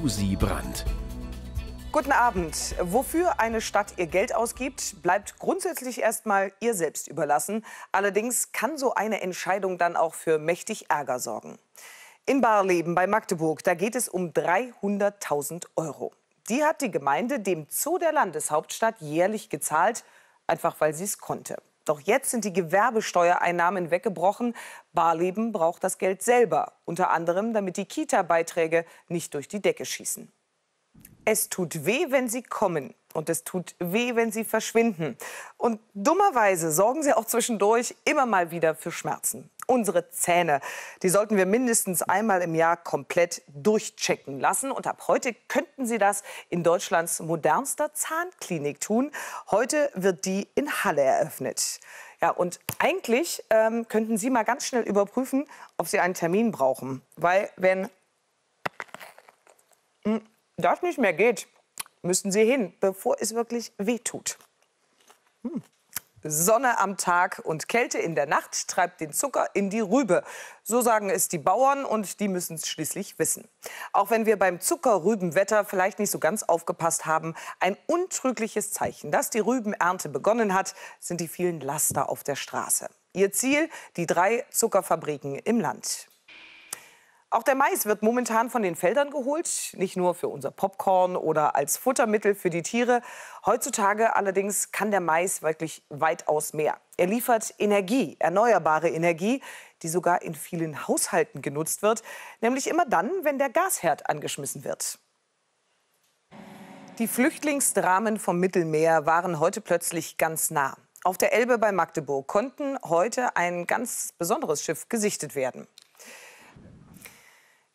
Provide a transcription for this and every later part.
Susi Brandt. Guten Abend. Wofür eine Stadt ihr Geld ausgibt, bleibt grundsätzlich erstmal ihr selbst überlassen. Allerdings kann so eine Entscheidung dann auch für mächtig Ärger sorgen. In Barleben bei Magdeburg, da geht es um 300.000 Euro. Die hat die Gemeinde dem Zoo der Landeshauptstadt jährlich gezahlt, einfach weil sie es konnte. Doch jetzt sind die Gewerbesteuereinnahmen weggebrochen. Barleben braucht das Geld selber, unter anderem damit die Kita-Beiträge nicht durch die Decke schießen. Es tut weh, wenn sie kommen. Und es tut weh, wenn sie verschwinden. Und dummerweise sorgen sie auch zwischendurch immer mal wieder für Schmerzen. Unsere Zähne, die sollten wir mindestens einmal im Jahr komplett durchchecken lassen. Und ab heute könnten Sie das in Deutschlands modernster Zahnklinik tun. Heute wird die in Halle eröffnet. Ja, und eigentlich ähm, könnten Sie mal ganz schnell überprüfen, ob Sie einen Termin brauchen. Weil wenn hm, das nicht mehr geht, müssen Sie hin, bevor es wirklich wehtut. Hm. Sonne am Tag und Kälte in der Nacht treibt den Zucker in die Rübe. So sagen es die Bauern und die müssen es schließlich wissen. Auch wenn wir beim Zuckerrübenwetter vielleicht nicht so ganz aufgepasst haben, ein untrügliches Zeichen, dass die Rübenernte begonnen hat, sind die vielen Laster auf der Straße. Ihr Ziel, die drei Zuckerfabriken im Land. Auch der Mais wird momentan von den Feldern geholt, nicht nur für unser Popcorn oder als Futtermittel für die Tiere. Heutzutage allerdings kann der Mais wirklich weitaus mehr. Er liefert Energie, erneuerbare Energie, die sogar in vielen Haushalten genutzt wird, nämlich immer dann, wenn der Gasherd angeschmissen wird. Die Flüchtlingsdramen vom Mittelmeer waren heute plötzlich ganz nah. Auf der Elbe bei Magdeburg konnten heute ein ganz besonderes Schiff gesichtet werden.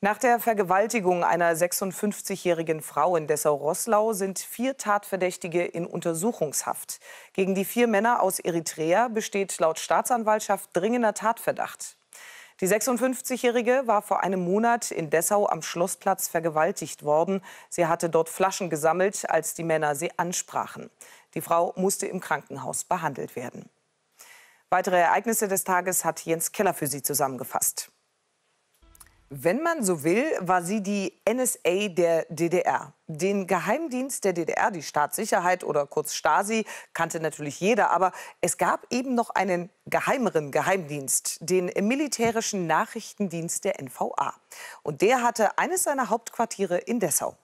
Nach der Vergewaltigung einer 56-jährigen Frau in Dessau-Rosslau sind vier Tatverdächtige in Untersuchungshaft. Gegen die vier Männer aus Eritrea besteht laut Staatsanwaltschaft dringender Tatverdacht. Die 56-Jährige war vor einem Monat in Dessau am Schlossplatz vergewaltigt worden. Sie hatte dort Flaschen gesammelt, als die Männer sie ansprachen. Die Frau musste im Krankenhaus behandelt werden. Weitere Ereignisse des Tages hat Jens Keller für Sie zusammengefasst. Wenn man so will, war sie die NSA der DDR. Den Geheimdienst der DDR, die Staatssicherheit oder kurz Stasi, kannte natürlich jeder. Aber es gab eben noch einen geheimeren Geheimdienst, den militärischen Nachrichtendienst der NVA. Und der hatte eines seiner Hauptquartiere in Dessau.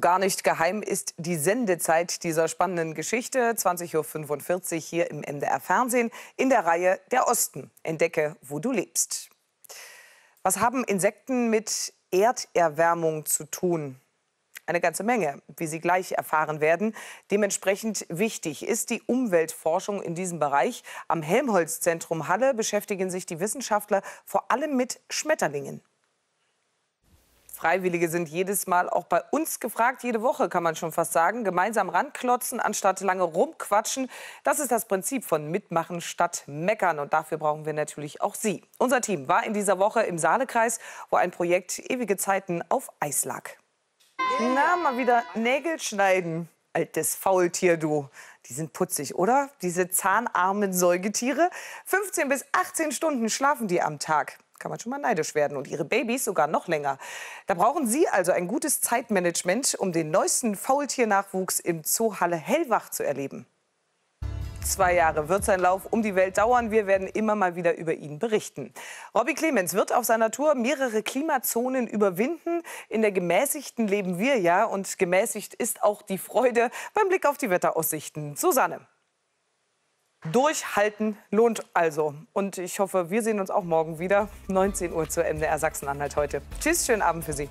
Gar nicht geheim ist die Sendezeit dieser spannenden Geschichte. 20.45 Uhr hier im MDR Fernsehen in der Reihe Der Osten. Entdecke, wo du lebst. Was haben Insekten mit Erderwärmung zu tun? Eine ganze Menge, wie Sie gleich erfahren werden. Dementsprechend wichtig ist die Umweltforschung in diesem Bereich. Am Helmholtz-Zentrum Halle beschäftigen sich die Wissenschaftler vor allem mit Schmetterlingen. Freiwillige sind jedes Mal auch bei uns gefragt, jede Woche kann man schon fast sagen. Gemeinsam ranklotzen, anstatt lange rumquatschen. Das ist das Prinzip von Mitmachen statt Meckern. Und dafür brauchen wir natürlich auch Sie. Unser Team war in dieser Woche im Saalekreis, wo ein Projekt Ewige Zeiten auf Eis lag. Na, mal wieder Nägel schneiden. Altes Faultier, du. Die sind putzig, oder? Diese zahnarmen Säugetiere. 15 bis 18 Stunden schlafen die am Tag kann man schon mal neidisch werden und ihre Babys sogar noch länger. Da brauchen Sie also ein gutes Zeitmanagement, um den neuesten Faultiernachwuchs im Zoo Halle Hellwach zu erleben. Zwei Jahre wird sein Lauf um die Welt dauern. Wir werden immer mal wieder über ihn berichten. Robbie Clemens wird auf seiner Tour mehrere Klimazonen überwinden. In der gemäßigten leben wir ja und gemäßigt ist auch die Freude beim Blick auf die Wetteraussichten. Susanne. Durchhalten lohnt also. Und ich hoffe, wir sehen uns auch morgen wieder, 19 Uhr zu MDR Sachsen-Anhalt heute. Tschüss, schönen Abend für Sie.